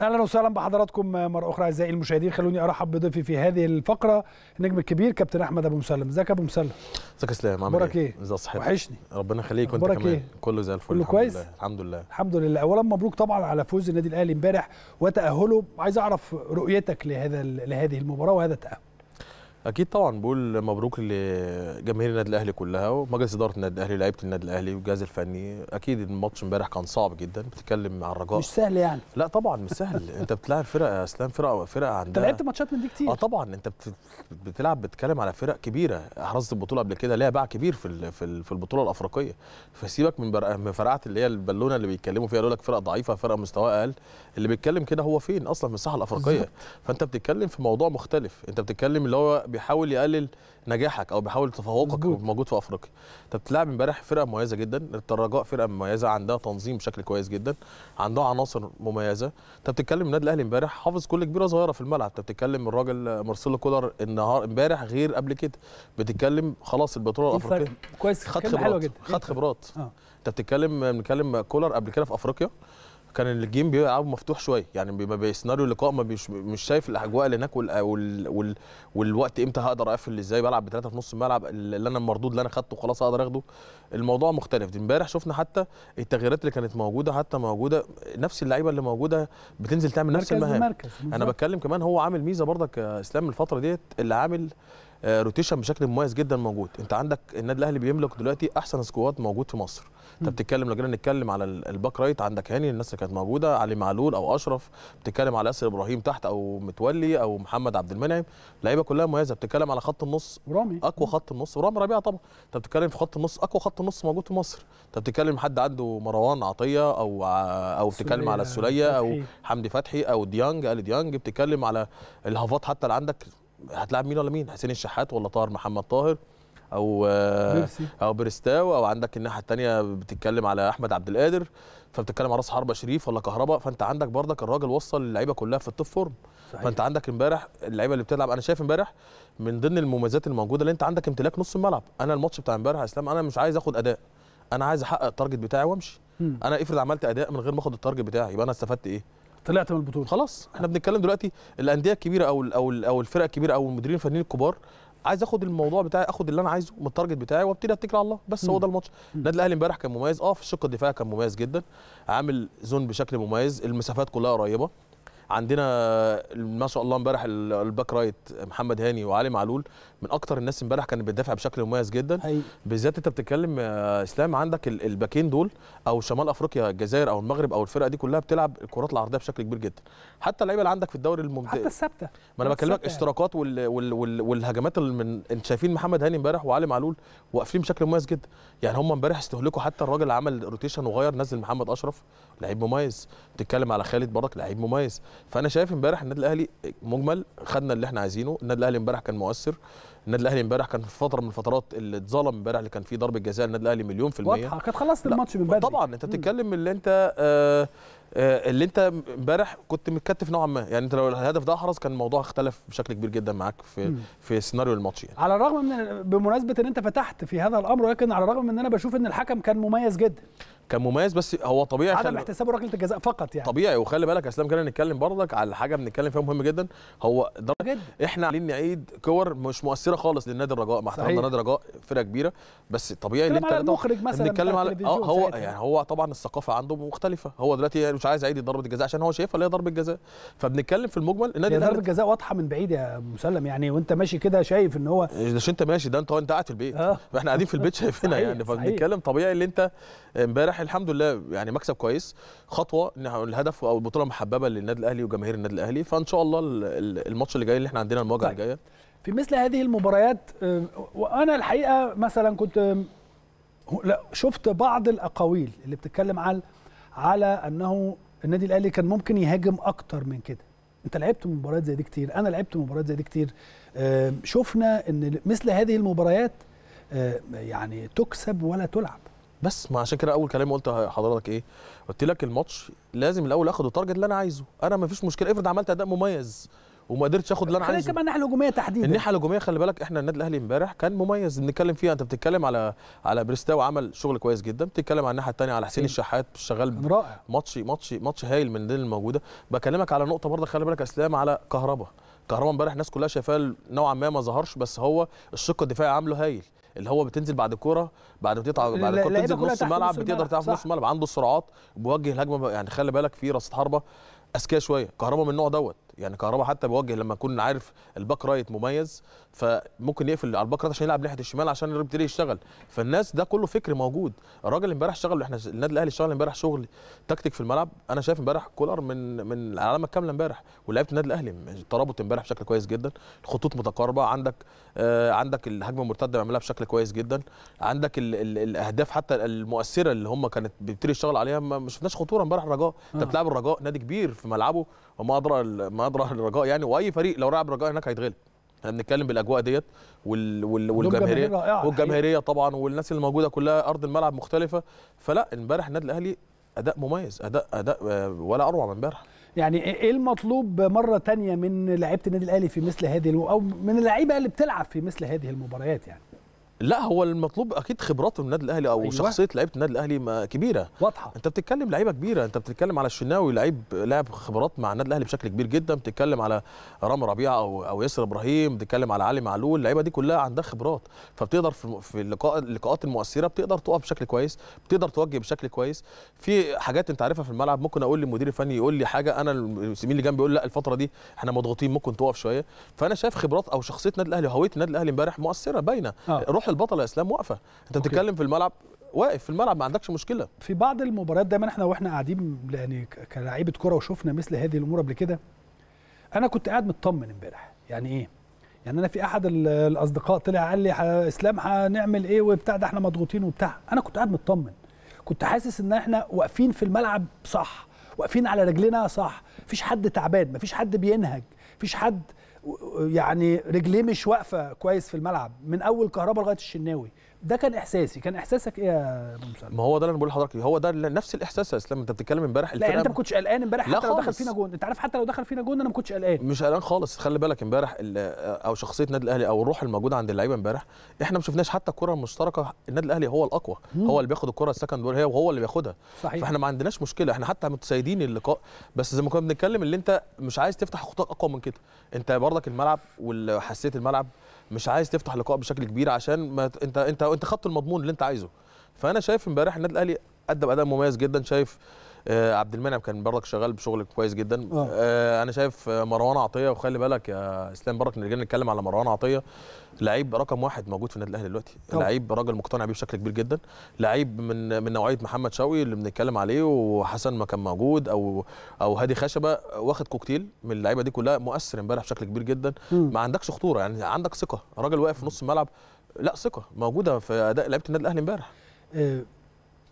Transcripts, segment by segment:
اهلا وسهلا بحضراتكم مره اخرى اعزائي المشاهدين خلوني ارحب بضيفي في هذه الفقره النجم الكبير كابتن احمد ابو مسلم ازيك يا ابو مسلم ازيك يا سلام عامل ايه, إيه؟ ازي صحتك وحشني ربنا يخليك وانت كمان إيه؟ كله زي الفل كله كويس لله. الحمد لله الحمد لله اولا مبروك طبعا على فوز النادي الاهلي امبارح وتاهله عايز اعرف رؤيتك لهذا لهذه المباراه وهذا التاهل اكيد طبعا بقول مبروك لجماهير النادي الاهلي كلها ومجلس اداره النادي الاهلي لعيبه النادي الاهلي والجهاز الفني اكيد الماتش امبارح كان صعب جدا بتتكلم مع الرجاء مش سهل يعني لا طبعا مش سهل انت بتلاعب فرق يا اسلام فرق فرق عندها انت لعبت ماتشات من دي كتير اه طبعا انت بتلعب بتتكلم على فرق كبيره حرزت البطوله قبل كده ليها باع كبير في في البطوله الافريقيه فسيبك من فرقعات اللي هي البالونه اللي بيتكلموا فيها يقول لك فرق ضعيفه فرق مستواها اقل اللي بيتكلم كده هو فين اصلا في الساحه الافريقيه فانت بتتكلم في موضوع مختلف انت بتتكلم اللي هو بيحاول يقلل نجاحك او بيحاول تفوقك موجود في افريقيا انت بتلعب امبارح فرقه مميزه جدا الرجاء فرقه مميزه عندها تنظيم بشكل كويس جدا عندها عناصر مميزه انت بتتكلم النادي الاهلي امبارح حافظ كل كبيره صغيره في الملعب انت بتتكلم الراجل مارسيلو كولر النهار امبارح غير قبل كده بتتكلم خلاص البطوله الافريقيه كويس خد خبرات خد خبرات انت اه. بتتكلم بنتكلم كولر قبل كده في افريقيا كان الجيم بيبقى مفتوح شويه يعني بيبقى سيناريو اللقاء ما مش شايف الاجواء اللي هناك وال وال والوقت امتى هقدر اقفل ازاي بلعب بثلاثه في نص الملعب اللي انا المردود اللي انا خدته خلاص هقدر اخده الموضوع مختلف امبارح شفنا حتى التغييرات اللي كانت موجوده حتى موجوده نفس اللعيبه اللي موجوده بتنزل تعمل نفس المهام انا بتكلم كمان هو عامل ميزه برضك يا اسلام الفتره ديت اللي عامل روتيشن آه، بشكل مميز جدا موجود انت عندك النادي الاهلي بيملك دلوقتي احسن سكواد موجود في مصر انت بتتكلم لو جينا نتكلم على الباك رايت عندك هاني الناس اللي كانت موجوده علي معلول او اشرف بتتكلم على ياسر ابراهيم تحت او متولي او محمد عبد المنعم لعيبه كلها مميزه بتتكلم على خط النص رامي اقوى خط النص ورامي ربيعه طبعا انت بتتكلم في خط النص اقوى خط النص موجود في مصر انت بتتكلم حد عنده مروان عطيه او او بتتكلم على السوليه او حمدي فتحي او ديانج ال ديانج بتتكلم على الهافات حتى اللي عندك هتلعب مين ولا مين حسين الشحات ولا طاهر محمد طاهر او بيرسي. آه، او بريستاو او عندك الناحيه الثانيه بتتكلم على احمد عبد القادر فبتتكلم على راس حربه شريف ولا كهرباء فانت عندك بردك الراجل وصل اللعيبه كلها في التوب فورم صحيح. فانت عندك امبارح اللعيبه اللي بتلعب انا شايف امبارح من ضمن المميزات الموجوده اللي انت عندك امتلاك نص الملعب انا الماتش بتاع امبارح يا اسلام انا مش عايز اخد اداء انا عايز احقق التارجت بتاعي وامشي انا افرض عملت اداء من غير ما اخد التارجت بتاعي يبقى انا استفدت ايه طلعت من البطوله خلاص احنا بنتكلم دلوقتي الانديه الكبيره او او او الفرق الكبيره او المديرين الفنيين الكبار عايز اخد الموضوع بتاعي اخد اللي انا عايزه من التارجت بتاعي وابتدي اتكل على الله بس مم. هو ده الماتش النادي الاهلي امبارح كان مميز اه في الشق الدفاعي كان مميز جدا عامل زون بشكل مميز المسافات كلها قريبه عندنا ما شاء الله امبارح الباك رايت محمد هاني وعلي معلول من اكتر الناس امبارح كانت بتدافع بشكل مميز جدا بالذات انت بتتكلم يا اسلام عندك الباكين دول او شمال افريقيا الجزائر او المغرب او الفرقه دي كلها بتلعب الكرات العرضيه بشكل كبير جدا حتى اللعيبه اللي عندك في الدوري الممتاز حتى الثابته ما انا بكلمك اشتراكات وال... وال... وال... والهجمات اللي من انت شايفين محمد هاني امبارح وعلي معلول واقفين بشكل مميز جدا يعني هم امبارح استهلكوا حتى الراجل عمل روتيشن وغير نزل محمد اشرف لعيب مميز بتتكلم على خالد برك لعيب مميز فانا شايف امبارح النادي الاهلي مجمل خدنا اللي احنا عايزينه النادي الاهلي امبارح كان مؤثر النادي الاهلي امبارح كان في فتره من الفترات اللي اتظلم امبارح اللي كان فيه ضربه جزاء النادي الاهلي مليون في الميه واضحه كانت خلصت الماتش من بدري طبعا انت بتتكلم اللي انت آه آه، اللي انت امبارح كنت متكتف نوعا ما يعني انت لو الهدف ده احرز كان الموضوع اختلف بشكل كبير جدا معاك في م. في سيناريو الماتش يعني. على الرغم من بمناسبه ان انت فتحت في هذا الامر ولكن على الرغم من ان انا بشوف ان الحكم كان مميز جدا كان مميز بس هو طبيعي عدم خل... احتسابه ركله الجزاء فقط يعني طبيعي وخلي بالك يا اسلام كنا نتكلم برضك على حاجه بنتكلم فيها مهم جدا هو در... جدا. احنا عايزين نعيد كور مش مؤثره خالص للنادي الرجاء مع احترامنا نادي الرجاء فرقه كبيره بس طبيعي ان انت المخرج مثلا بنتكلم على اه هو يعني هو طبعا الثقافه عنده مختلفه هو دلوقتي يعني مش عايز اعيد ضربه الجزاء عشان هو شايفها اللي هي ضربه جزاء فبنتكلم في المجمل النادي الاهلي ضربه جزاء واضحه من بعيد يا مسلم يعني وانت ماشي كده شايف ان هو مش انت ماشي ده انت انت قاعد في البيت آه. احنا قاعدين في البيت شايفينها يعني فبنتكلم طبيعي اللي انت امبارح الحمد لله يعني مكسب كويس خطوه الهدف او البطوله محببه للنادي الاهلي وجماهير النادي الاهلي فان شاء الله الماتش اللي جاي اللي احنا عندنا المواجهه طيب. الجايه في مثل هذه المباريات آه، وانا الحقيقه مثلا كنت آه، لا شفت بعض الاقاويل اللي بتتكلم عن على انه النادي الاهلي كان ممكن يهاجم اكتر من كده انت لعبت مباريات زي دي كتير انا لعبت مباريات زي دي كتير شفنا ان مثل هذه المباريات يعني تكسب ولا تلعب بس ما عشان كده اول كلام قلت حضرتك ايه قلت لك الماتش لازم الاول اخد التارجت اللي انا عايزه انا ما فيش مشكله افرض عملت اداء مميز وما قدرتش اخد اللي انا عايزه كمان الناحيه الهجوميه تحديدا الناحيه الهجوميه خلي بالك احنا النادي الاهلي امبارح كان مميز نتكلم فيها انت بتتكلم على على بريستاو عمل شغل كويس جدا بتتكلم على الناحيه الثانيه على حسين إيه؟ الشحات شغال رائع ماتش ماتش ماتش هايل من اللي الموجوده بكلمك على نقطه برضه خلي بالك اسلام على كهربا كهربا امبارح الناس كلها شايفاه نوعا ما ما ظهرش بس هو الشق الدفاعي عامله هايل اللي هو بتنزل بعد الكوره بعد ما تقطع بعد الكوره بتنزل نص الملعب بتقدر تعرف نص الملعب عنده سرعات بيوجه الهجمه يعني خلي بالك في راس حربه اذكياء شويه كهربا من النوع دوت يعني كهربا حتى بيوجه لما يكون عارف الباك رايت مميز فممكن يقفل على الباك رايت عشان يلعب ناحيه الشمال عشان يبتدي يشتغل فالناس ده كله فكر موجود الراجل امبارح شغل احنا النادي الاهلي اشتغل امبارح شغل تكتيك في الملعب انا شايف امبارح كولر من من العلامه الكامله امبارح ولعيبه النادي الاهلي ترابط امبارح بشكل كويس جدا الخطوط متقاربه عندك آه عندك الهجمه المرتده بيعملها بشكل كويس جدا عندك الـ الـ الاهداف حتى المؤثره اللي هم كانت بيبتدي يشتغل عليها ما شفناش خطوره امبارح الرجاء انت آه. بتلعب الرجاء نادي كبير في ملعبه وما ادرى ما ابرح الرجاء يعني واي فريق لو لعب الرجاء هناك هيتغلب احنا بنتكلم بالاجواء ديت وال... والجماهيريه والجماهيريه طبعا والناس اللي موجوده كلها ارض الملعب مختلفه فلا امبارح النادي الاهلي اداء مميز اداء اداء آه، ولا اروع من امبارح يعني إيه-, ايه المطلوب مره تانية من لعيبه النادي الاهلي في مثل هذه او من اللعيبه اللي بتلعب في مثل هذه المباريات يعني لا هو المطلوب اكيد خبراته من النادي الاهلي او أيوة. شخصيه لعيبه النادي الاهلي ما كبيره واضحه انت بتتكلم لعيبه كبيره انت بتتكلم على الشناوي لعيب لعب خبرات مع النادي الاهلي بشكل كبير جدا بتتكلم على رام ربيعه او او ياسر ابراهيم بتتكلم على علي معلول اللعيبه دي كلها عندها خبرات فبتقدر في, في اللقاء اللقاءات المؤثره بتقدر تقف بشكل كويس بتقدر توجه بشكل كويس في حاجات انت عارفها في الملعب ممكن اقول للمدير الفني يقول لي حاجه انا الزميل اللي جنبي يقول لا الفتره دي احنا مضغوطين ممكن تقف شويه فانا شايف خبرات او شخصيه النادي الاهلي وهويه النادي الاهلي امبارح مؤثره باينه آه. روح البطل يا اسلام واقفه انت بتتكلم في الملعب واقف في الملعب ما عندكش مشكله في بعض المباريات دايما احنا واحنا قاعدين يعني كلاعيبه كره وشفنا مثل هذه الامور قبل كده انا كنت قاعد مطمن امبارح يعني ايه يعني انا في احد الاصدقاء طلع قال لي اسلام هنعمل ايه وبتاع ده احنا مضغوطين وبتاع انا كنت قاعد مطمن كنت حاسس ان احنا واقفين في الملعب صح واقفين على رجلنا صح مفيش حد تعبان مفيش حد بينهج مفيش حد يعني رجليه مش واقفه كويس في الملعب من اول كهربا لغايه الشناوي ده كان احساسي كان احساسك ايه يا مسلم ما هو ده اللي انا بقول لحضرتك هو ده نفس الاحساس يا اسلام انت بتتكلم امبارح لا يعني انت ما كنتش قلقان امبارح حتى لو دخل فينا جون انت عارف حتى لو دخل فينا جون انا ما كنتش قلقان مش قلقان خالص خلي بالك امبارح او شخصيه النادي الاهلي او الروح الموجوده عند اللعيبه امبارح احنا ما شفناش حتى الكره المشتركه النادي الاهلي هو الاقوى مم. هو اللي بياخد الكره السكند بول هي وهو اللي بياخدها صحيح. فاحنا ما عندناش مشكله احنا حتى متسيدين اللقاء بس زي ما كنا بنتكلم اللي انت مش عايز تفتح خطوط اقوى من كده انت برضك الملعب وحسيت الملعب مش عايز تفتح لقاء بشكل كبير عشان ما انت انت انت خدت المضمون اللي انت عايزه فانا شايف امبارح النادي الاهلي قدم اداء مميز جدا شايف آه، عبد المنعم كان برضك شغال بشغل كويس جدا آه. آه. انا شايف مروان عطيه وخلي بالك يا اسلام برضك نرجع نتكلم على مروان عطيه لعيب رقم واحد موجود في النادي الاهلي دلوقتي لعيب راجل مقتنع بيه بشكل كبير جدا لعيب من من نوعيه محمد شوقي اللي بنتكلم عليه وحسن ما كان موجود او او هادي خشبه واخد كوكتيل من اللعيبه دي كلها مؤثر امبارح بشكل كبير جدا م. ما عندكش خطوره يعني عندك ثقه راجل واقف في نص الملعب لا ثقه موجوده في اداء لعيبه النادي الاهلي امبارح آه،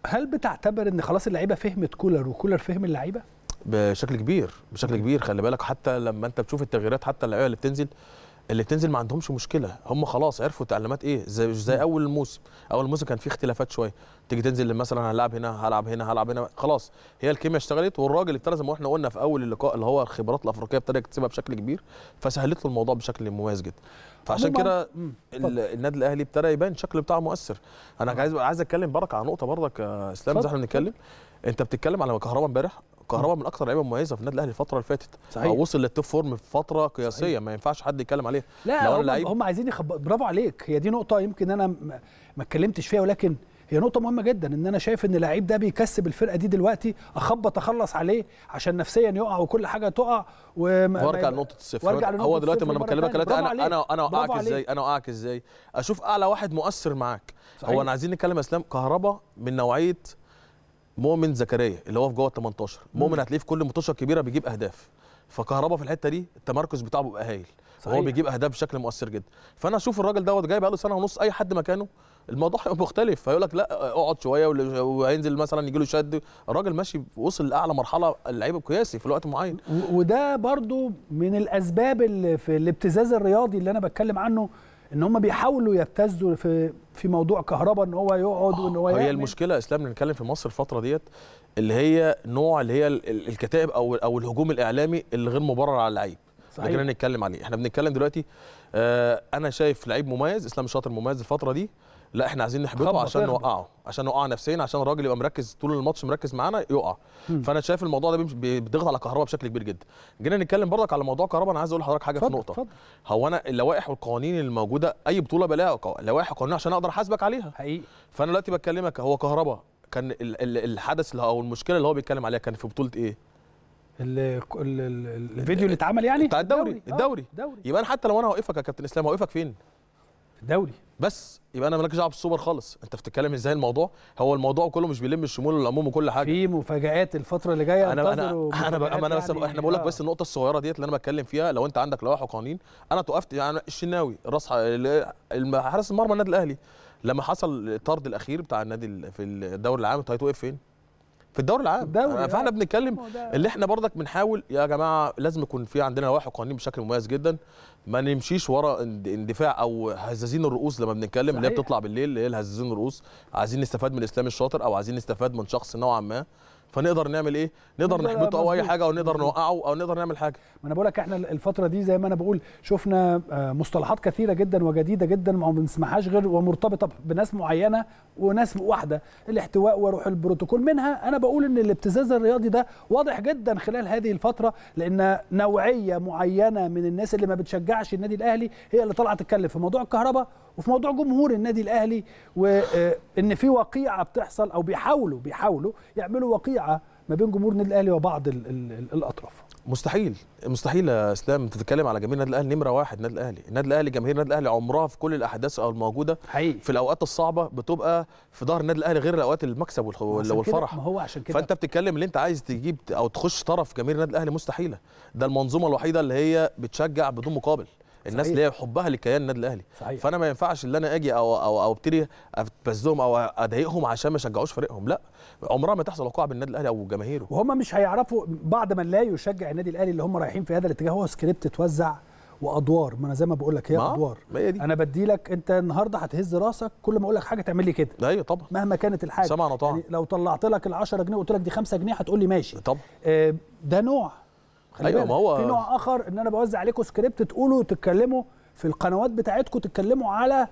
هل بتعتبر ان خلاص اللعيبه فهمت كولر وكولر فهم اللعيبه؟ بشكل كبير بشكل كبير خلي بالك حتى لما انت بتشوف التغييرات حتى اللعيبه اللي بتنزل اللي بتنزل ما عندهمش مشكله هم خلاص عرفوا تعليمات ايه زي زي اول الموسم اول الموسم كان في اختلافات شويه تيجي تنزل مثلا هلعب هنا هلعب هنا هلعب هنا خلاص هي الكيمياء اشتغلت والراجل ابتدى زي ما احنا قلنا في اول اللقاء اللي هو الخبرات الافريقيه ابتدى يكتسبها بشكل كبير فسهلت له الموضوع بشكل مميز جدا فعشان كده النادي الاهلي ابتدى يبان الشكل بتاعه مؤثر انا آه. عايز عايز اتكلم برك على نقطه برضك يا اسلام زي احنا بنتكلم انت بتتكلم على كهربا امبارح كهربا من اكثر لعيبه مميزه في النادي الاهلي الفتره اللي فاتت صحيح وصل للتوب فورم في فتره قياسيه صحيح. ما ينفعش حد يتكلم عليها لا هم, لعيب... هم عايزين يخب... برافو عليك هي دي نقطه يمكن انا ما اتكلمتش فيها ولكن هي نقطه مهمه جدا ان انا شايف ان اللعيب ده بيكسب الفرقه دي دلوقتي اخبط اخلص عليه عشان نفسيا يقع وكل حاجه تقع وما وارجع لنقطه الصفر هو دلوقتي ما انا بكلمك ثلاثه انا انا انا اوقعك ازاي انا اوقعك ازاي اشوف اعلى واحد مؤثر معاك صحيح. هو انا عايزين نتكلم اسلام كهربا من نوعيه مؤمن زكريا اللي هو في جوه ال 18 مؤمن هتلاقيه في كل ماتشات كبيره بيجيب اهداف فكهربا في الحته دي التمركز بتاعه بيبقى هايل هو بيجيب اهداف بشكل مؤثر جدا فانا اشوف الراجل دوت جاي بقاله سنه ونص اي حد مكانه الموضوع هيبقى مختلف فيقول لك لا اقعد شويه وهينزل مثلا يجي له شد الراجل ماشي وصل لاعلى مرحله اللعيب القياسي في الوقت معين وده برضو من الاسباب اللي في الابتزاز الرياضي اللي انا بتكلم عنه ان هم بيحاولوا يبتزوا في في موضوع كهرباء ان هو يقعد وان هو هي المشكله اسلام بنتكلم في مصر الفتره ديت اللي هي نوع اللي هي الكتائب او او الهجوم الاعلامي اللي غير مبرر على اللعيب صحيح ده نتكلم عليه احنا بنتكلم دلوقتي آه، انا شايف لعيب مميز اسلام شاطر مميز الفتره دي لا احنا عايزين نحبطه عشان نوقعه عشان نوقعه نفسيا عشان الراجل يبقى مركز طول الماتش مركز معانا يقع مم. فانا شايف الموضوع ده بيضغط على كهربا بشكل كبير جدا جينا نتكلم برضك على موضوع كهربا انا عايز اقول لحضرتك حاجه فضل في نقطه فضل. هو انا اللوائح والقوانين اللي موجوده اي بطوله بلاقي لوائح وقوانين عشان اقدر احاسبك عليها حقيقي فانا دلوقتي بكلمك هو كهربا كان الحدث اللي او المشكله اللي هو بيتكلم عليها كان في بطوله ايه الفيديو اللي اتعمل يعني بتاع الدوري الدوري, الدوري. آه، الدوري. يبقى انا حتى لو انا هوقفك يا كابتن اسلام هوقفك فين في الدوري بس يبقى انا مالكش دعوه بالسوبر خالص انت بتتكلم ازاي الموضوع هو الموضوع كله مش بيلم الشمول والعموم وكل حاجه في مفاجات الفتره اللي جايه انا انا انا بقى انا بس يعني احنا بقول لك آه. بس النقطه الصغيره ديت اللي انا بتكلم فيها لو انت عندك لوائح وقوانين انا توقفت يعني الشناوي راس حارس المرمى النادي الاهلي لما حصل الطرد الاخير بتاع النادي في الدوري العام انت هتوقف فين؟ في الدوري العام الدوري فاحنا آه. بنتكلم اللي احنا برضك بنحاول يا جماعه لازم يكون في عندنا لوائح وقوانين بشكل مميز جدا ما نمشيش ورا اندفاع او هزازين الرؤوس لما بنتكلم اللي هي بتطلع بالليل اللي هي الهزازين الرؤوس عايزين نستفاد من الاسلام الشاطر او عايزين نستفاد من شخص نوعا ما فنقدر نعمل ايه نقدر نحبطه او اي حاجه او نقدر نوقعه او نقدر نعمل حاجه ما انا بقول لك احنا الفتره دي زي ما انا بقول شفنا آه، مصطلحات كثيره جدا وجديده جدا ما بنسمعهاش غير ومرتبطه بناس معينه وناس واحده الاحتواء وروح البروتوكول منها انا بقول ان الابتزاز الرياضي ده واضح جدا خلال هذه الفتره لان نوعيه معينه من الناس اللي ما بتشجعش النادي الاهلي هي اللي طالعه تتكلم في موضوع الكهرباء وفي موضوع جمهور النادي الاهلي وان في وقيعه بتحصل او بيحاولوا بيحاولوا يعملوا وقيعه ما بين جمهور النادي الاهلي وبعض الـ الـ الاطراف مستحيل مستحيل يا اسلام تتكلم على جماهير النادي الاهلي نمره واحد النادي الاهلي النادي الاهلي جماهير النادي الاهلي عمرها في كل الاحداث او الموجوده حقيقي. في الاوقات الصعبه بتبقى في ظهر النادي الاهلي غير الاوقات المكسب والفرح ما هو عشان كده فانت بتتكلم اللي انت عايز تجيب او تخش طرف جماهير النادي الاهلي مستحيله ده المنظومه الوحيده اللي هي بتشجع بدون مقابل الناس اللي هي حبها لكيان النادي الاهلي صحيح. فانا ما ينفعش ان انا اجي او او او ابتدي ابتزهم او اضايقهم عشان ما يشجعوش فريقهم لا عمرها ما تحصل وقوع بالنادي الاهلي او جماهيره وهم مش هيعرفوا بعد من لا يشجع النادي الاهلي اللي هم رايحين في هذا الاتجاه هو سكريبت اتوزع وادوار ما انا زي ما بقول لك هي ادوار هي دي. انا بدي لك انت النهارده هتهز راسك كل ما اقول لك حاجه تعمل لي كده ايوه طبعا مهما كانت الحاجه سمعنا طبعا يعني لو طلعت لك ال 10 جنيه وقلت لك دي 5 جنيه هتقول لي ماشي طبعا آه ده نوع خلي أيوة ما هو في نوع اخر ان انا بوزع عليكم سكريبت تقولوا تتكلموا في القنوات بتاعتكم تتكلموا على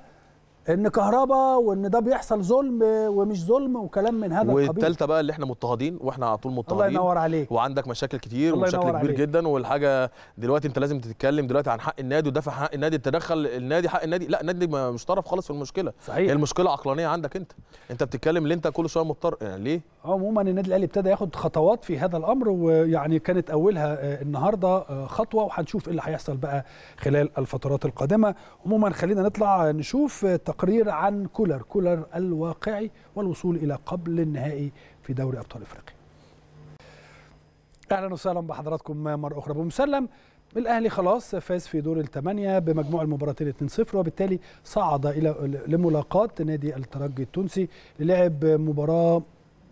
ان كهرباء وان ده بيحصل ظلم ومش ظلم وكلام من هذا القبيل والثالثه بقى اللي احنا مضطهدين واحنا على طول مضطهدين الله ينور عليك وعندك مشاكل كتير ومشاكل كبير عليك. جدا والحاجه دلوقتي انت لازم تتكلم دلوقتي عن حق النادي ودافع حق النادي تدخل النادي حق النادي لا النادي مش طرف خالص في المشكله صحيح. هي المشكله عقلانيه عندك انت انت بتتكلم ليه انت كل شويه مضطر يعني ليه عموما النادي الاهلي ابتدى ياخد خطوات في هذا الامر ويعني كانت اولها آه، النهارده آه، خطوه وهنشوف ايه اللي هيحصل بقى خلال الفترات القادمه عموما خلينا نطلع آه، نشوف تقرير عن كولر كولر الواقعي والوصول الى قبل النهائي في دوري ابطال افريقيا اهلا وسهلا بحضراتكم مره اخرى بمسلم الاهلي خلاص فاز في دور الثمانيه بمجموع المباراتين 2-0 وبالتالي صعد الى لملاقاه نادي الترجي التونسي للعب مباراه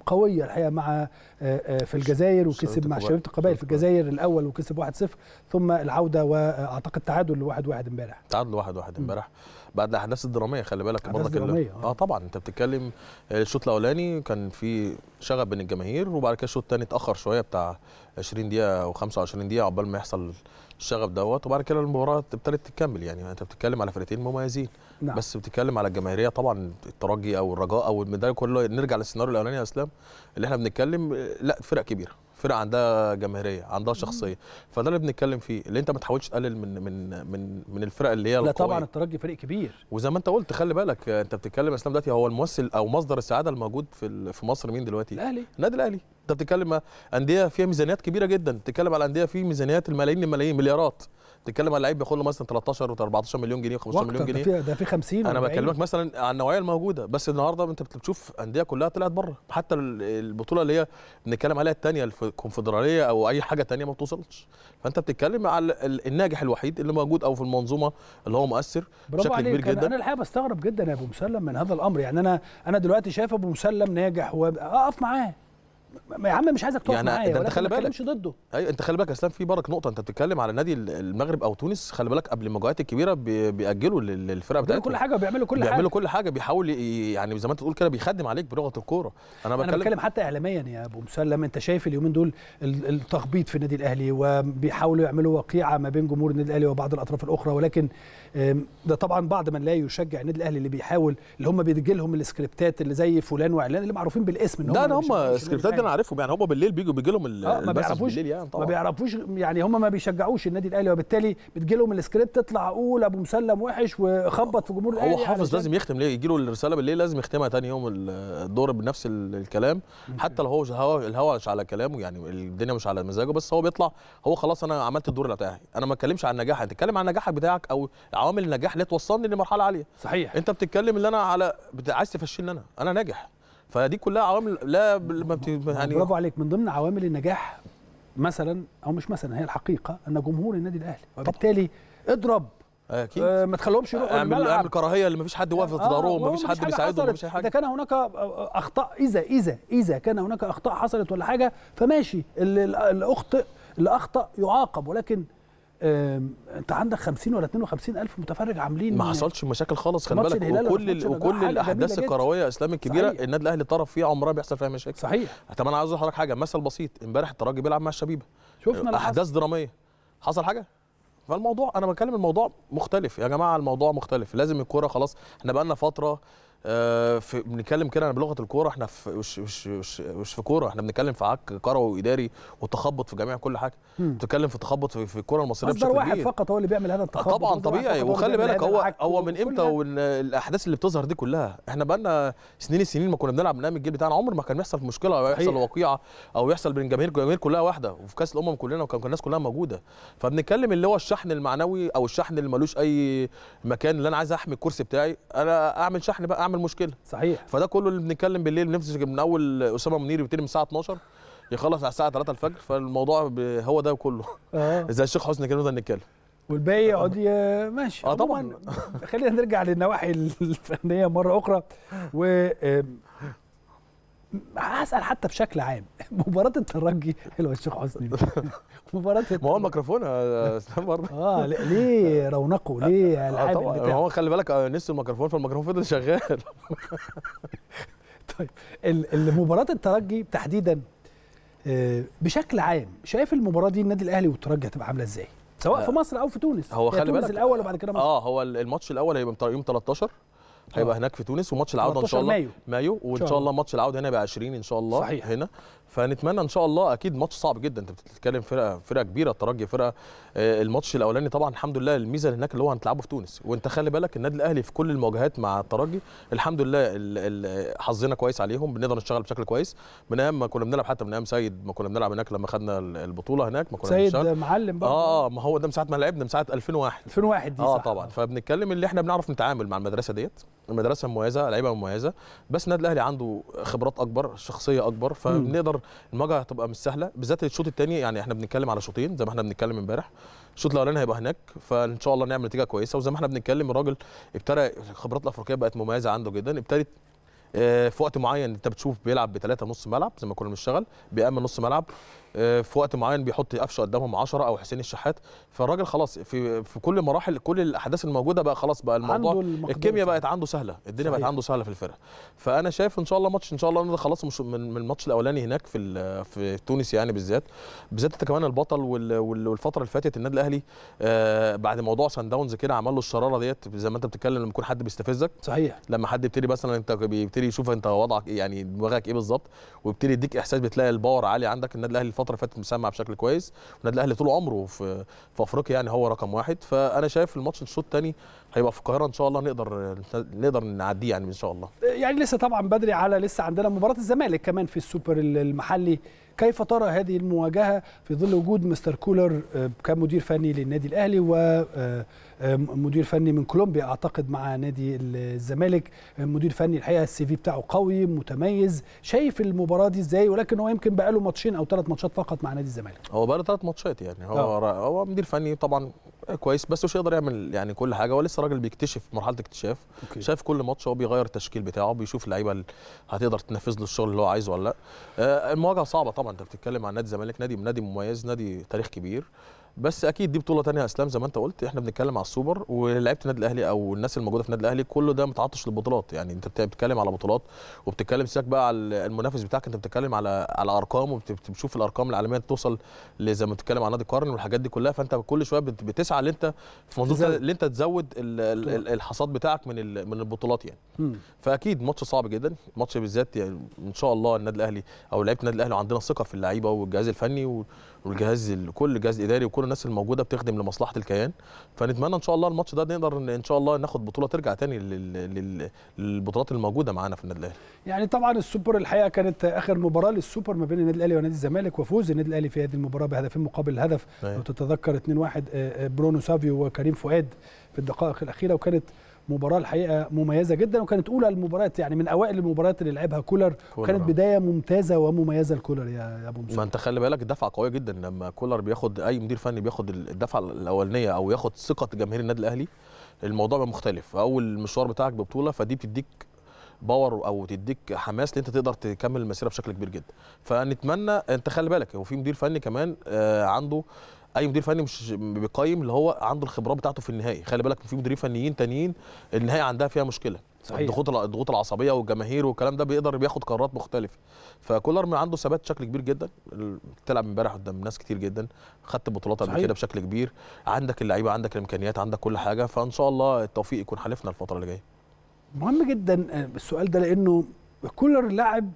قويه الحقيقه مع آه، آه، في الجزائر وكسب مع شباب القبائل في الجزائر الاول وكسب 1-0 ثم العوده واعتقد تعادل 1-1 واحد امبارح تعادل 1-1 واحد واحد امبارح بعد الاحداث الدراميه خلي بالك برضك آه. اه طبعا انت بتتكلم الشوط الاولاني كان في شغب بين الجماهير وبعد كده الشوط الثاني اتاخر شويه بتاع 20 دقيقه او 25 دقيقه عقبال ما يحصل الشغف دوت وبعد كده المباراه ابتدت تكمل يعني انت بتتكلم على فرقتين مميزين نعم. بس بتتكلم على الجماهيريه طبعا الترجي او الرجاء او المدارك كله نرجع للسيناريو الاولاني يا اسلام اللي احنا بنتكلم آه، لا فرق كبيره فرقه عندها جماهيريه عندها شخصيه فده اللي بنتكلم فيه اللي انت ما تحاولش تقلل من من من من الفرق اللي هي لا القوية. طبعا الترجي فريق كبير وزي ما انت قلت خلي بالك انت بتتكلم اسلام دلوقتي هو الممثل او مصدر السعاده الموجود في في مصر مين دلوقتي الاهلي النادي الاهلي انت بتتكلم انديه فيها ميزانيات كبيره جدا بتتكلم على انديه فيه ميزانيات الملايين الملايين مليارات بتتكلم على لعيب بياخد له مثلا 13 و14 مليون جنيه و15 مليون جنيه ده في ده في 50 انا بكلمك مثلا عن النوعيه الموجوده بس النهارده انت بتشوف انديه كلها طلعت بره حتى البطوله اللي هي بنتكلم عليها الثانيه الكونفدراليه او اي حاجه ثانيه ما بتوصلش فانت بتتكلم على الناجح الوحيد اللي موجود او في المنظومه اللي هو مؤثر بشكل كبير جدا انا الحقيقه بستغرب جدا يا ابو مسلم من هذا الامر يعني انا انا دلوقتي شايف ابو مسلم ناجح واقف معاه يا عم مش عايزك تقف يعني معايا انت خلي بالك ضده ايوه انت خلي بالك اسلام في برك نقطه انت بتتكلم على نادي المغرب او تونس خلي بالك قبل المجموعات الكبيره بياجلوا للفرقه بتاعتهم كل حاجه وبيعملوا كل حاجه بيعملوا كل حاجه بيحاول يعني زي ما انت تقول كده بيخدم عليك بلغه الكوره انا بتكلم انا بتكلم حتى اعلاميا يا ابو مسلم انت شايف اليومين دول التخبيط في النادي الاهلي وبيحاولوا يعملوا وقيعه ما بين جمهور النادي الاهلي وبعض الاطراف الاخرى ولكن ده طبعا بعض من لا يشجع النادي الاهلي اللي بيحاول اللي هم بيجي لهم السكريبتات اللي زي فلان وعلان اللي معروفين بالاسم ان هم ده هم سكريبتات كده انا عارفهم يعني هم بالليل بيجوا بيجي لهم آه ما بيعرفوش يعني طبعا ما بيعرفوش يعني هم ما بيشجعوش النادي الاهلي وبالتالي بتجي لهم السكريبت تطلع اقول ابو مسلم وحش وخبط في جمهور الاهلي هو يعني. حافظ لازم يختم ليه يجي له الرساله بالليل لازم يختمها ثاني يوم الدور بنفس الكلام حتى لو هو الهوا مش على كلامه يعني الدنيا مش على مزاجه بس هو بيطلع هو خلاص انا عملت الدور بتاعي انا ما اتكلمش عن نجاحك انت اتكلم عن نجاحك بتاعك او عوامل النجاح اللي توصلني لمرحله عاليه صحيح انت بتتكلم اللي انا على عايز تفشلني انا انا ناجح فدي كلها عوامل لا ما يعني برافو عليك من ضمن عوامل النجاح مثلا او مش مثلا هي الحقيقه ان جمهور النادي الاهلي وبالتالي اضرب اكيد آه ما تخليهمش يروحوا اعمل اعمل كراهيه اللي ما فيش حد واقف في ضهرهم ما فيش حد بيساعدهم ما فيش حاجه اذا كان هناك آه، آه، اخطاء اذا اذا اذا كان هناك اخطاء حصلت ولا حاجه فماشي اللي اخطئ اللي اخطا يعاقب ولكن انت عندك 50 ولا 52 الف متفرج عاملين ما حصلش مشاكل خالص خلي بالك وكل وكل الاحداث الكرويه اسلام الكبيره النادي الاهلي طرف فيها عمرها بيحصل فيها مشاكل صحيح طب انا عاوز اقول لحضرتك حاجه مثل بسيط امبارح الترجي بيلعب مع الشبيبه شفنا احداث دراميه حصل حاجه فالموضوع انا بتكلم الموضوع مختلف يا جماعه الموضوع مختلف لازم الكوره خلاص احنا بقى لنا فتره آه، في بنتكلم كده بلغه الكوره احنا في مش مش مش, مش في كوره احنا بنتكلم في عك كروي واداري وتخبط في جميع كل حاجه بتتكلم في تخبط في, في الكوره المصريه بشكل واحد كبير. فقط هو اللي بيعمل هذا التخبط طبعا طبيعي وخلي بالك هو هو من امتى والاحداث اللي بتظهر دي كلها احنا بقى لنا سنين السنين ما كنا بنلعب من الجيل بتاعنا عمر ما كان بيحصل مشكله او يحصل وقيعه او يحصل بين جماهير جماهير كلها واحده وفي كاس الامم كلنا وكان الناس كلها موجوده فبنتكلم اللي هو الشحن المعنوي او الشحن اللي ملوش اي مكان اللي انا عايز احمي الكرسي بتاعي انا اعمل شحن بقى هيعمل مشكله صحيح فده كله اللي بنتكلم بالليل نفسي من اول اسامه منير بيبتدي من الساعه 12 يخلص على الساعه 3 الفجر فالموضوع هو ده كله آه. زي الشيخ حسني كده نفضل نتكلم والباقي يقعد ماشي اه طبعا خلينا نرجع للنواحي الفنيه مره اخرى و هسال حتى بشكل عام مباراه الترجي حلوه الشيخ حسني مباراه ما هو الميكروفون يا اسلام برضه اه ليه رونقه ليه آه، آه، العاب آه طبعا هو خلي بالك آه، نسي الميكروفون فالميكروفون فضل شغال طيب مباراه الترجي تحديدا بشكل عام شايف المباراه دي النادي الاهلي والترجي هتبقى عامله ازاي؟ سواء في مصر او في تونس هو خلي بالك الاول وبعد كده مصر اه هو الماتش الاول هيبقى يوم 13 هيبقى اه. هناك في تونس وماتش العوده ان شاء الله مايو مايو وان شاء الله ماتش العوده هنا يبقى 20 ان شاء الله صحيح. هنا فنتمنى ان شاء الله اكيد ماتش صعب جدا انت بتتكلم فرقه فرقه كبيره الترجي فرقه آه، الماتش الاولاني طبعا الحمد لله الميزه اللي هناك اللي هو هنتلعبه في تونس وانت خلي بالك النادي الاهلي في كل المواجهات مع الترجي الحمد لله حظنا كويس عليهم بنقدر نشتغل بشكل كويس من ايام ما كنا بنلعب حتى من ايام سيد ما كنا بنلعب هناك لما خدنا البطوله هناك ما كنا سيد بنشتغل. معلم بقى آه،, اه ما هو ده من ساعه ما لعبنا من ساعه 2001 2001 دي صح اه طبعا فبنتكلم اللي احنا بنعرف نتعامل مع المدرسه ديت المدرسه مميزه لعيبه مميزه بس النادي الاهلي عنده خبرات اكبر شخصيه اكبر فبنقدر المواجهه هتبقى مش سهله بالذات الشوط الثاني يعني احنا بنتكلم على شوطين زي ما احنا بنتكلم امبارح الشوط الاولاني هيبقى هناك فان شاء الله نعمل نتيجه كويسه وزي ما احنا بنتكلم الراجل ابتدى الخبرات الافريقيه بقت مميزه عنده جدا ابتدت آه، في وقت معين انت بتشوف بيلعب بثلاثه نص ملعب زي ما كنا بنشتغل بيامن نص ملعب آه، في وقت معين بيحط قفشه قدامهم 10 او حسين الشحات فالراجل خلاص في في كل مراحل كل الاحداث الموجوده بقى خلاص بقى الموضوع الكيمياء بقت عنده سهله الدنيا صحيح. بقت عنده سهله في الفرقه فانا شايف ان شاء الله ماتش ان شاء الله خلاص مش من الماتش الاولاني هناك في في تونس يعني بالذات بالذات انت كمان البطل والفتره اللي فاتت النادي الاهلي آه، بعد موضوع سان داونز كده عمل له الشراره ديت زي ما انت بتتكلم لما يكون حد بيستفزك صحيح لما حد يبتدي مثلا انت بيبتدي ويبتدي يشوف انت وضعك ايه يعني دماغك ايه بالظبط ويبتدي يديك احساس بتلاقي الباور عالي عندك النادي الاهلي الفتره اللي فاتت مسمع بشكل كويس النادي الاهلي طول عمره في في افريقيا يعني هو رقم واحد فانا شايف الماتش الشوط الثاني هيبقى في القاهره ان شاء الله نقدر نقدر نعديه يعني ان شاء الله يعني لسه طبعا بدري على لسه عندنا مباراه الزمالك كمان في السوبر المحلي كيف ترى هذه المواجهه في ظل وجود مستر كولر آه، كمدير فني للنادي الاهلي ومدير آه، آه، فني من كولومبيا اعتقد مع نادي الزمالك مدير فني الحقيقه السي في بتاعه قوي متميز شايف المباراه دي ازاي ولكن هو يمكن بقى له ماتشين او ثلاث ماتشات فقط مع نادي الزمالك هو بقى له ثلاث ماتشات يعني هو هو مدير فني طبعا آه، كويس بس مش هيقدر يعمل يعني كل حاجه هو لسه راجل بيكتشف مرحله اكتشاف أوكي. شايف كل ماتش هو بيغير التشكيل بتاعه بيشوف اللعيبه اللي هتقدر تنفذ له الشغل اللي هو عايزه ولا لا آه، المواجهه صعبه طبعا انت بتتكلم عن نادي الزمالك نادي نادي مميز نادي تاريخ كبير بس اكيد دي بطوله ثانيه اسلام زي ما انت قلت احنا بنتكلم على السوبر ولعيبه النادي الاهلي او الناس الموجوده في النادي الاهلي كله ده متعطش للبطولات يعني انت بتتكلم على بطولات وبتتكلم سيبك بقى على المنافس بتاعك انت بتتكلم على على ارقام وبتشوف الارقام العالميه توصل زي ما بتتكلم على نادي القرن والحاجات دي كلها فانت كل شويه بتسعى ان انت في منظور ان انت تزود الحصاد بتاعك من من البطولات يعني م. فاكيد ماتش صعب جدا ماتش بالذات يعني ان شاء الله النادي الاهلي او لعيبه النادي الاهلي عندنا ثقه في اللعيبه والجهاز الفني والجهاز كل جهاز اداري وكل الناس الموجوده بتخدم لمصلحه الكيان فنتمنى ان شاء الله الماتش ده نقدر ان شاء الله ناخد بطوله ترجع تاني للبطولات الموجوده معانا في النادي الاهلي يعني طبعا السوبر الحقيقه كانت اخر مباراه للسوبر ما بين النادي الاهلي ونادي الزمالك وفوز النادي الاهلي في هذه المباراه بهدفين مقابل هدف أيوة. لو تتذكر 2-1 آه، آه، برونو سافيو وكريم فؤاد في الدقائق الاخيره وكانت مباراه الحقيقه مميزه جدا وكانت اولى المباريات يعني من اوائل المباريات اللي لعبها كولر, كولر وكانت بدايه ممتازه ومميزه لكولر يا ابو مصطفى ما انت خلي بالك الدفعه قويه جدا لما كولر بياخد اي مدير فني بياخد الدفعه الاولانيه او ياخد ثقه جماهير النادي الاهلي الموضوع بقى مختلف اول المشوار بتاعك ببطوله فدي بتديك باور او تديك حماس لان انت تقدر تكمل المسيره بشكل كبير جدا فنتمنى انت خلي بالك هو في مدير فني كمان آه، عنده اي مدير فني مش بيقيم اللي هو عنده الخبرات بتاعته في النهائي خلي بالك في مديرين فنيين تانيين النهائي عندها فيها مشكله صحيح الضغوط الضغوط العصبيه والجماهير والكلام ده بيقدر بياخد قرارات مختلفه فكولر عنده ثبات بشكل كبير جدا بتلعب امبارح قدام ناس كتير جدا خدت بطولات قبل كده بشكل كبير عندك اللعيبه عندك الامكانيات عندك كل حاجه فان شاء الله التوفيق يكون حلفنا الفتره اللي جايه مهم جدا آه، السؤال ده لانه كولر لعب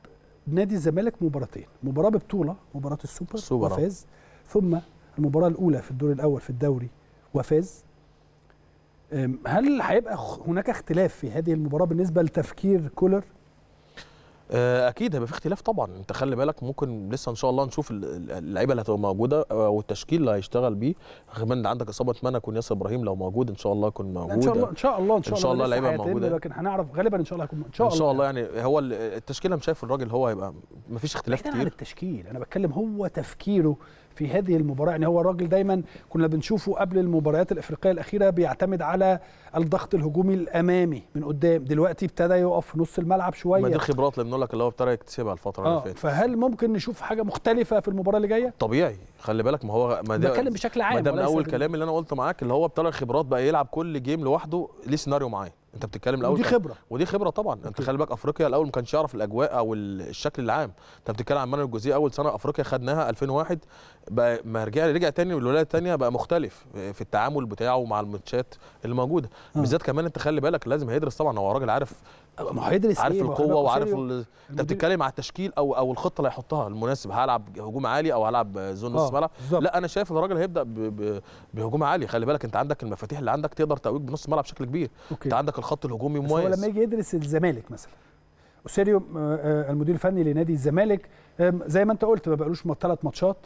نادي الزمالك مباراتين مباراه ببطوله مباراه السوبر, السوبر آه. وفاز ثم المباراه الاولى في الدور الاول في الدوري وفاز هل هيبقى هناك اختلاف في هذه المباراه بالنسبه لتفكير كولر آه، اكيد هيبقى في اختلاف طبعا انت خلي بالك ممكن لسه ان شاء الله نشوف اللعيبه اللي هتبقى موجوده آه، والتشكيل اللي هيشتغل بيه كمان عندك اصابه اتمنى يكون ياسر ابراهيم لو موجود ان شاء الله يكون موجود ان شاء الله ان شاء الله ان شاء, إن شاء الله اللعيبه موجوده لكن هنعرف غالبا ان شاء الله هيكون ان شاء الله ان شاء الله يعني هو التشكيله انا شايف الراجل هو هيبقى مفيش اختلاف كتير عن التشكيل انا بتكلم هو تفكيره في هذه المباراه يعني هو الراجل دايما كنا بنشوفه قبل المباريات الافريقيه الاخيره بيعتمد على الضغط الهجومي الامامي من قدام دلوقتي ابتدى يقف في نص الملعب شويه ما دي الخبرات اللي بنقول لك اللي هو ابتدى يكتسبها الفتره آه اللي فاتت فهل ممكن نشوف حاجه مختلفه في المباراه اللي جايه طبيعي خلي بالك ما هو ما ده بتكلم بشكل عام ما ده من اول كلام اللي انا قلته معاك اللي هو ابتدى الخبرات بقى يلعب كل جيم لوحده ليه سيناريو معين انت بتتكلم الاول ودي خبره ودي خبره طبعا أكيد. انت خلي بالك افريقيا الاول ما كانش يعرف الاجواء او الشكل العام انت بتتكلم عن مانويل جوزيه اول سنه افريقيا خدناها 2001 بقى ما رجع رجع تاني والولايه التانية بقى مختلف في التعامل بتاعه مع الماتشات اللي موجوده آه. بالذات كمان انت خلي بالك لازم هيدرس طبعا هو راجل عارف ما هيدرس عارف إيه؟ القوه وعارف انت ال... بتتكلم على التشكيل او او الخطه اللي هيحطها المناسب هلعب هجوم عالي او هلعب زون آه، نص ملعب لا انا شايف ان الراجل هيبدا ب... ب... بهجوم عالي خلي بالك انت عندك المفاتيح اللي عندك تقدر تقويك بنص ملعب بشكل كبير أوكي. انت عندك الخط الهجومي مميز بس هو لما يجي يدرس الزمالك مثلا اوسيريو آه، آه، المدير الفني لنادي الزمالك زي ما انت قلت ما بقالوش ثلاث ماتشات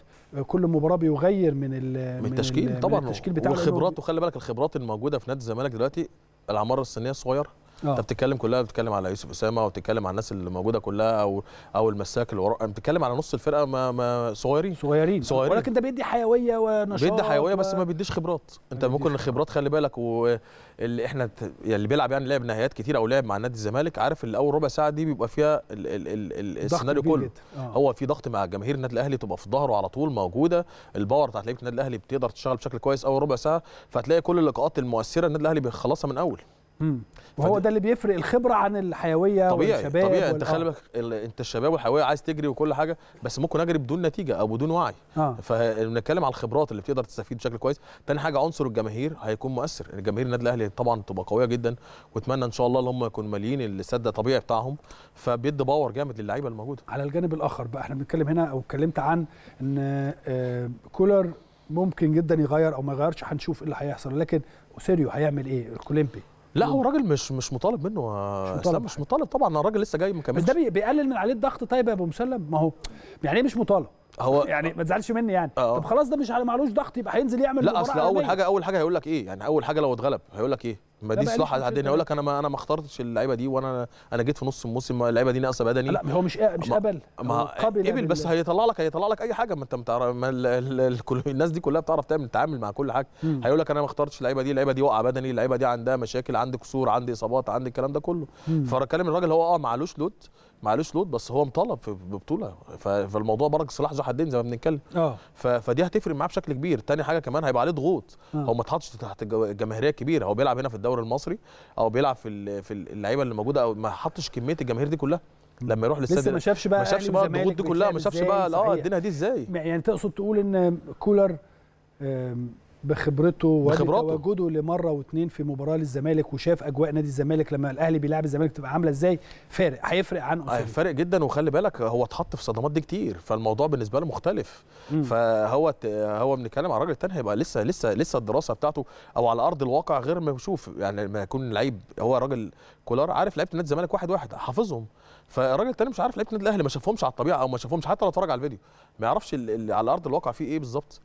كل مباراه بيغير من ال من التشكيل من طبعا من التشكيل بتاعه والخبرات وخلي بالك الخبرات الموجوده في نادي الزمالك دلوقتي الاعمار السنيه الصغيره آه. انت بتتكلم كلها بتتكلم على يوسف اسامه وبتتكلم على الناس اللي موجوده كلها او او المساك اللي وراء بتتكلم على نص الفرقه ما ما صغيرين صغيرين صغيرين ولكن ده بيدي حيويه ونشاط بيدي حيويه بس ما بيديش خبرات انت ممكن الخبرات خلي بالك واللي احنا يعني اللي بيلعب يعني لعب نهائيات كتير او لعب مع نادي الزمالك عارف ان اول ربع ساعه دي بيبقى فيها السيناريو كله آه. هو في ضغط مع جماهير النادي الاهلي تبقى في ظهره على طول موجوده الباور بتاعت لعيبه النادي الاهلي بتقدر تشتغل بشكل كويس اول ربع ساعه فهتلاقي كل اللقاءات المؤثره النادي الاهلي بيخلصها من اول وهو ده اللي بيفرق الخبره عن الحيويه طبيعي والشباب طبيعي طبيعي انت خلي آه. بالك انت الشباب والحيويه عايز تجري وكل حاجه بس ممكن اجري بدون نتيجه او بدون وعي آه. فبنتكلم على الخبرات اللي بتقدر تستفيد بشكل كويس تاني حاجه عنصر الجماهير هيكون مؤثر الجماهير النادي الاهلي طبعا تبقى قويه جدا واتمنى ان شاء الله اللي هم يكونوا ماليين السد الطبيعي بتاعهم فبيدي باور جامد للعيبه الموجوده على الجانب الاخر بقى احنا بنتكلم هنا او اتكلمت عن ان آه، كولر ممكن جدا يغير او ما يغيرش هنشوف ايه اللي هيحصل لكن اوسيريو هيعمل ايه الكوليمبي لا هو راجل مش مش مطالب منه مش آه، مطالب مش مطالب طبعا الراجل لسه جاي ما بس ده بيقلل من عليه الضغط طيب يا ابو مسلم ما هو يعني ايه مش مطالب هو يعني ما تزعلش مني يعني أوه. طب خلاص ده مش على معلوش ضغط يبقى هينزل يعمل لا اصل اول حاجه اول حاجه هيقول لك ايه يعني اول حاجه لو اتغلب هيقول لك ايه ما دي صلاح الدين هيقول لك انا ما انا ما اخترتش اللعيبه دي وانا انا جيت في نص الموسم اللعيبه دي ناقصه بدني لا هو مش إيه- مش قبل ما قبل قبل يعني بس هيطلع لك هيطلع لك اي حاجه ما انت ما الناس دي كلها بتعرف تعمل تتعامل مع كل حاجه هيقول لك انا ما اخترتش اللعيبه دي اللعيبه دي واقعه بدني اللعيبه دي عندها مشاكل عندي كسور عندي اصابات عندي الكلام ده كله فكلم الراجل هو اه معلوش لود معلوش لود بس هو مطالب في ببطوله فالموضوع برج سلاح ذو حدين زي ما بنتكلم اه فدي هتفرق معاه بشكل كبير تاني حاجه كمان هيبقى عليه ضغوط آه. هو ما اتحطش تحت الجماهيريه الكبيره هو بيلعب هنا في الدوري المصري او بيلعب في في اللعيبه اللي موجوده او ما حطش كميه الجماهير دي كلها لما يروح للسادة لسه ما شافش بقى ما شافش بقى الضغوط دي كلها ما شافش بقى اه الدنيا دي ازاي يعني تقصد تقول ان كولر بخبرته وتواجده لمره واثنين في مباراه للزمالك وشاف اجواء نادي الزمالك لما الاهلي بيلعب الزمالك تبقى عامله ازاي فارق هيفرق عن اسامه أيوة، فارق جدا وخلي بالك هو اتحط في صدمات دي كتير فالموضوع بالنسبه له مختلف مم. فهو هو بنتكلم على راجل تاني هيبقى لسه لسه لسه الدراسه بتاعته او على ارض الواقع غير ما بشوف يعني ما يكون لعيب هو راجل كولار عارف لعيبه نادي الزمالك واحد واحد حافظهم فالراجل التاني مش عارف لعيبه النادي الاهلي ما شافهمش على الطبيعه او ما شافهمش حتى لو اتفرج على الفيديو ما يعرفش اللي على ارض الواقع فيه ايه بالظبط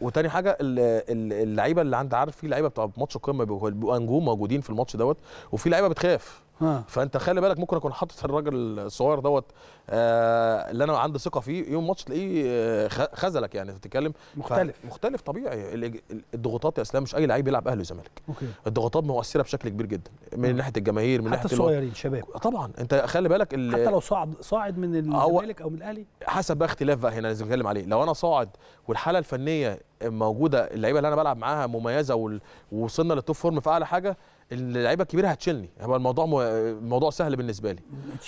وتاني حاجه اللعيبه اللي عند عارف في لعيبه بتوع ماتش القمه بيبقوا نجوم موجودين في الماتش دوت وفي لعيبه بتخاف فانت خلي بالك ممكن اكون حاطط الراجل الصغير دوت آه، اللي انا عندي ثقه فيه يوم ماتش تلاقيه آه، خذلك يعني تتكلم مختلف مختلف طبيعي الضغوطات يا اسلام مش اي لعيب بيلعب اهلي وزمالك الضغوطات مؤثره بشكل كبير جدا من آه. ناحيه الجماهير من ناحيه حتى الصغيرين شباب طبعا انت خلي بالك حتى لو صاعد صاعد من الزمالك او من الاهلي حسب بقى اختلاف بقى هنا اللي بنتكلم عليه لو انا صاعد والحاله الفنيه موجوده اللعيبه اللي انا بلعب معاها مميزه ووصلنا للتوب فورم في اعلى حاجه اللعيبه الكبيره هتشيلني هو الموضوع م... الموضوع سهل بالنسبه لي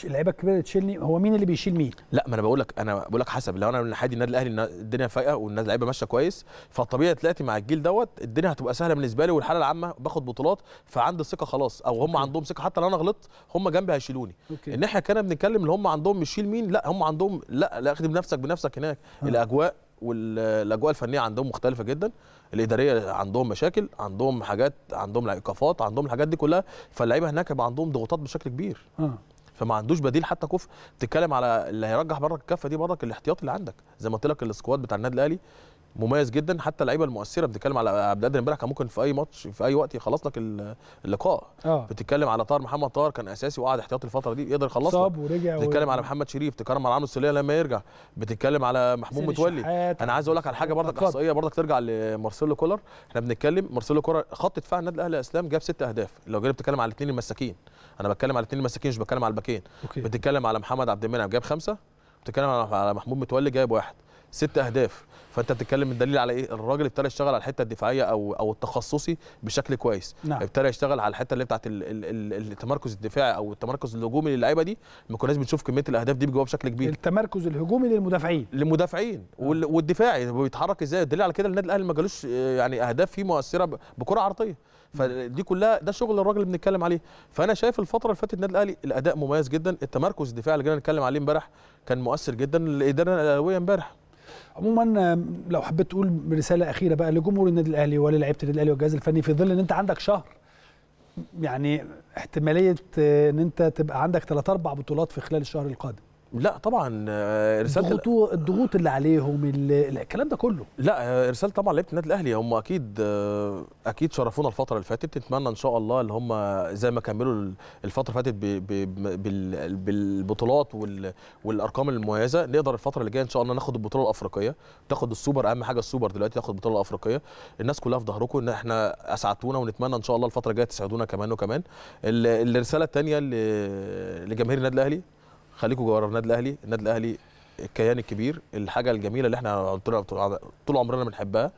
اللعيبه الكبيره تشيلني هو مين اللي بيشيل مين لا ما انا بقول لك انا بقول لك حسب لو انا من ناحيه النادي الاهلي الدنيا فايقه والناس اللعيبه ماشيه كويس فالطبيعي دلوقتي مع الجيل دوت الدنيا هتبقى سهله بالنسبه لي والحاله العامه باخد بطولات فعندي ثقه خلاص او هم أوكي. عندهم ثقه حتى لو انا غلطت هم جنبي هيشيلوني الناحيه كنا بنتكلم اللي هم عندهم مش شيل مين لا هم عندهم لا لا اخدم نفسك بنفسك هناك ها. أه. الاجواء والاجواء الفنيه عندهم مختلفه جدا الاداريه عندهم مشاكل عندهم حاجات عندهم ايقافات عندهم الحاجات دي كلها فاللعيبه هناك هيبقى عندهم ضغوطات بشكل كبير آه. فما عندوش بديل حتى كفء تتكلم على اللي هيرجح بره الكفه دي بره الاحتياط اللي عندك زي ما قلت لك السكواد بتاع النادي الاهلي مميز جدا حتى اللعيبه المؤثره بتتكلم على عبد القادر امبارح كان ممكن في اي ماتش في اي وقت يخلص لك اللقاء أوه. بتتكلم على طاهر محمد طاهر كان اساسي وقعد احتياطي الفتره دي يقدر يخلص صاب ورجع بتتكلم على محمد شريف بتتكلم على عمرو السليه لما يرجع بتتكلم على محمود متولي انا عايز اقول لك على حاجه برضك احصائيه برضك ترجع لمارسيلو كولر احنا بنتكلم مارسيلو كولر خط دفاع النادي الاهلي اسلام جاب ست اهداف لو جينا بتتكلم على الاثنين المساكين انا بتكلم على الاثنين المساكين مش بتكلم على الباكين بتتكلم على محمد عبد المنعم جاب خمسه بتتكلم على محمود متولي جايب واحد ست اهداف فانت بتتكلم الدليل على ايه الراجل ابتدى يشتغل على الحته الدفاعيه او او التخصصي بشكل كويس نعم. ابتدى يشتغل على الحته اللي بتاعت التمركز الدفاعي او التمركز الهجومي للعيبه دي ما كناش بنشوف كميه الاهداف دي بجواب بشكل كبير التمركز الهجومي للمدافعين للمدافعين نعم. والدفاعي بيتحرك ازاي الدليل على كده النادي الاهلي ما جالوش آه، يعني اهداف فيه مؤثره بكره عرضيه نعم. فدي كلها ده شغل الراجل اللي بنتكلم عليه فانا شايف الفتره اللي فاتت النادي الاهلي الاداء مميز جدا التمركز الدفاعي اللي جينا نتكلم عليه امبارح كان مؤثر جدا للاداره الاهلاويه امبارح عموما لو حبيت تقول رساله اخيره بقى لجمهور النادي الاهلي وللعيبه النادي الاهلي والجهاز الفني في ظل ان انت عندك شهر يعني احتماليه آه، ان انت تبقى عندك ثلاث اربع بطولات في خلال الشهر القادم لا طبعا آه، رساله الضغوط الضغوط اللي عليهم الكلام ده كله لا آه، رساله طبعا لعيبه النادي الاهلي هم اكيد آه، اكيد شرفونا الفتره اللي فاتت نتمنى ان شاء الله اللي هم زي ما كملوا الفتره اللي فاتت بالبطولات والارقام المميزه نقدر الفتره اللي جايه ان شاء الله ناخد البطوله الافريقيه تاخد السوبر اهم حاجه السوبر دلوقتي تاخد البطوله الافريقيه الناس كلها في ظهركم ان احنا اسعدتونا ونتمنى ان شاء الله الفتره الجايه تسعدونا كمان وكمان الرساله الثانيه لجماهير النادي الاهلي خليكم جوه النادي الاهلي النادي الاهلي الكيان الكبير الحاجه الجميله اللي احنا طول عمرنا بنحبها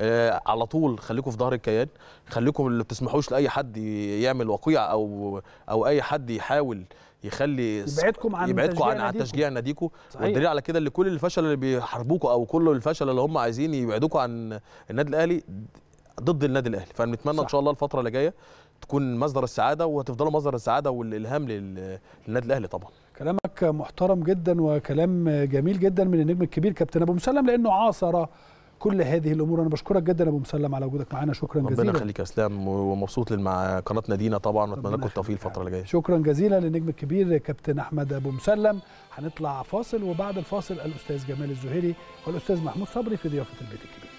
آه، على طول خليكم في ظهر الكيان خليكم اللي بتسمحوش لاي حد يعمل وقيع او او اي حد يحاول يخلي يبعدكم عن يبعدكم عن, عن تشجيع ناديكم والدليل على كده ان كل الفشل اللي بيحاربوكوا او كل الفشل اللي هم عايزين يبعدوكوا عن النادي الاهلي ضد النادي الاهلي فنتمنى ان شاء الله الفتره اللي جايه تكون مصدر السعاده وهتفضلوا مصدر السعاده والالهام للنادي الاهلي طبعا كلامك محترم جدا وكلام جميل جدا من النجم الكبير كابتن ابو مسلم لانه عاصر كل هذه الامور انا بشكرك جدا ابو مسلم على وجودك معانا شكرا ربنا جزيلا ربنا يخليك يا اسلام ومبسوط مع قناه نادينا طبعا واتمنى لكم التوفيق الفتره اللي جايه شكرا جزيلا للنجم الكبير كابتن احمد ابو مسلم هنطلع فاصل وبعد الفاصل الاستاذ جمال الزهيري والاستاذ محمود صبري في ضيافه البيت الكبير